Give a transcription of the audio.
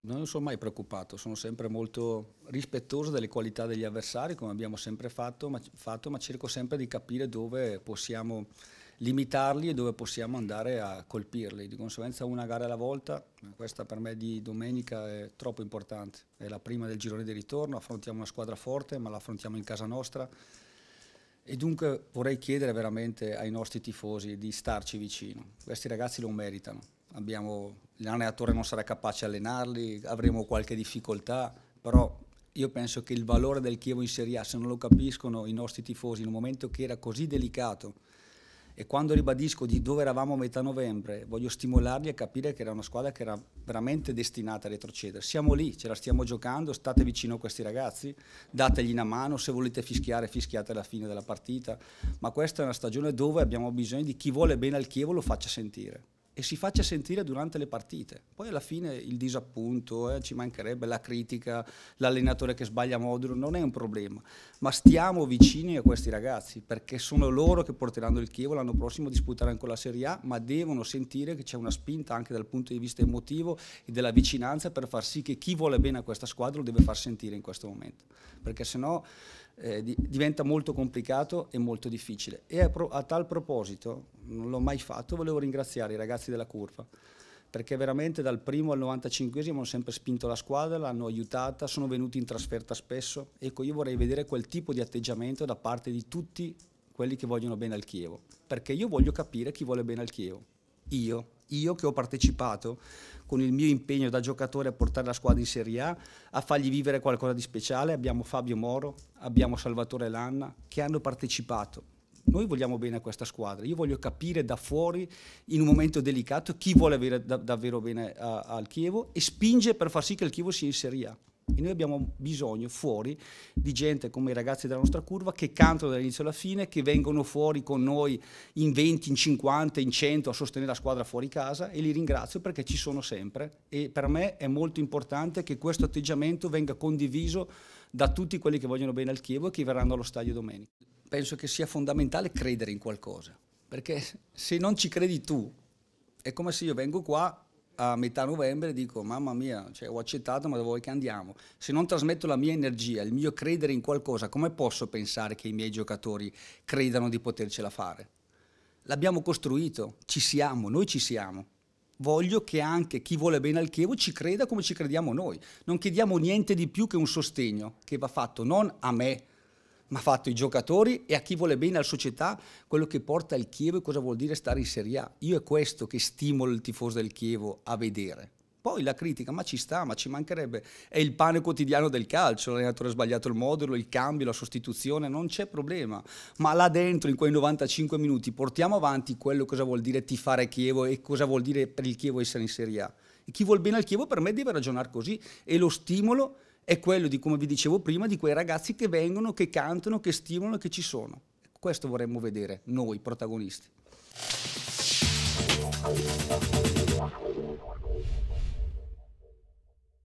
Non sono mai preoccupato, sono sempre molto rispettoso delle qualità degli avversari, come abbiamo sempre fatto ma, fatto, ma, cerco sempre di capire dove possiamo limitarli e dove possiamo andare a colpirli. Di conseguenza una gara alla volta, questa per me di domenica è troppo importante, è la prima del girone di ritorno, affrontiamo una squadra forte, ma la affrontiamo in casa nostra e dunque vorrei chiedere veramente ai nostri tifosi di starci vicino. Questi ragazzi lo meritano. Abbiamo, l'allenatore non sarà capace di allenarli, avremo qualche difficoltà, però io penso che il valore del Chievo in Serie A, se non lo capiscono i nostri tifosi, in un momento che era così delicato, e quando ribadisco di dove eravamo a metà novembre, voglio stimolarli a capire che era una squadra che era veramente destinata a retrocedere. Siamo lì, ce la stiamo giocando, state vicino a questi ragazzi, dategli una mano, se volete fischiare, fischiate alla fine della partita, ma questa è una stagione dove abbiamo bisogno di chi vuole bene al Chievo lo faccia sentire e si faccia sentire durante le partite. Poi alla fine il disappunto, eh, ci mancherebbe la critica, l'allenatore che sbaglia modulo, non è un problema, ma stiamo vicini a questi ragazzi perché sono loro che porteranno il Chievo l'anno prossimo a disputare ancora la Serie A, ma devono sentire che c'è una spinta anche dal punto di vista emotivo e della vicinanza per far sì che chi vuole bene a questa squadra lo deve far sentire in questo momento, perché sennò no, eh, di diventa molto complicato e molto difficile. E a, a tal proposito non l'ho mai fatto, volevo ringraziare i ragazzi della curva perché veramente dal primo al 95 hanno sempre spinto la squadra, l'hanno aiutata, sono venuti in trasferta spesso. Ecco, io vorrei vedere quel tipo di atteggiamento da parte di tutti quelli che vogliono bene al Chievo, perché io voglio capire chi vuole bene al Chievo. Io, io che ho partecipato con il mio impegno da giocatore a portare la squadra in Serie A, a fargli vivere qualcosa di speciale, abbiamo Fabio Moro, abbiamo Salvatore Lanna che hanno partecipato noi vogliamo bene a questa squadra, io voglio capire da fuori in un momento delicato chi vuole avere da, davvero bene a, al Chievo e spinge per far sì che il Chievo sia in Serie A. E noi abbiamo bisogno fuori di gente come i ragazzi della nostra curva che cantano dall'inizio alla fine, che vengono fuori con noi in 20, in 50, in 100 a sostenere la squadra fuori casa e li ringrazio perché ci sono sempre e per me è molto importante che questo atteggiamento venga condiviso da tutti quelli che vogliono bene al Chievo e che verranno allo stadio domenica penso che sia fondamentale credere in qualcosa, perché se non ci credi tu, è come se io vengo qua a metà novembre e dico mamma mia, cioè, ho accettato ma dove vuoi che andiamo? Se non trasmetto la mia energia, il mio credere in qualcosa, come posso pensare che i miei giocatori credano di potercela fare? L'abbiamo costruito, ci siamo, noi ci siamo. Voglio che anche chi vuole bene al Chievo ci creda come ci crediamo noi. Non chiediamo niente di più che un sostegno che va fatto non a me, ma ha fatto i giocatori e a chi vuole bene alla società quello che porta il Chievo e cosa vuol dire stare in Serie A. Io è questo che stimolo il tifoso del Chievo a vedere. Poi la critica, ma ci sta, ma ci mancherebbe. È il pane quotidiano del calcio, l'allenatore ha sbagliato il modulo, il cambio, la sostituzione, non c'è problema. Ma là dentro, in quei 95 minuti, portiamo avanti quello cosa vuol dire tifare Chievo e cosa vuol dire per il Chievo essere in Serie A. E chi vuol bene al Chievo per me deve ragionare così e lo stimolo è quello di, come vi dicevo prima, di quei ragazzi che vengono, che cantano, che stimolano, che ci sono. Questo vorremmo vedere noi protagonisti.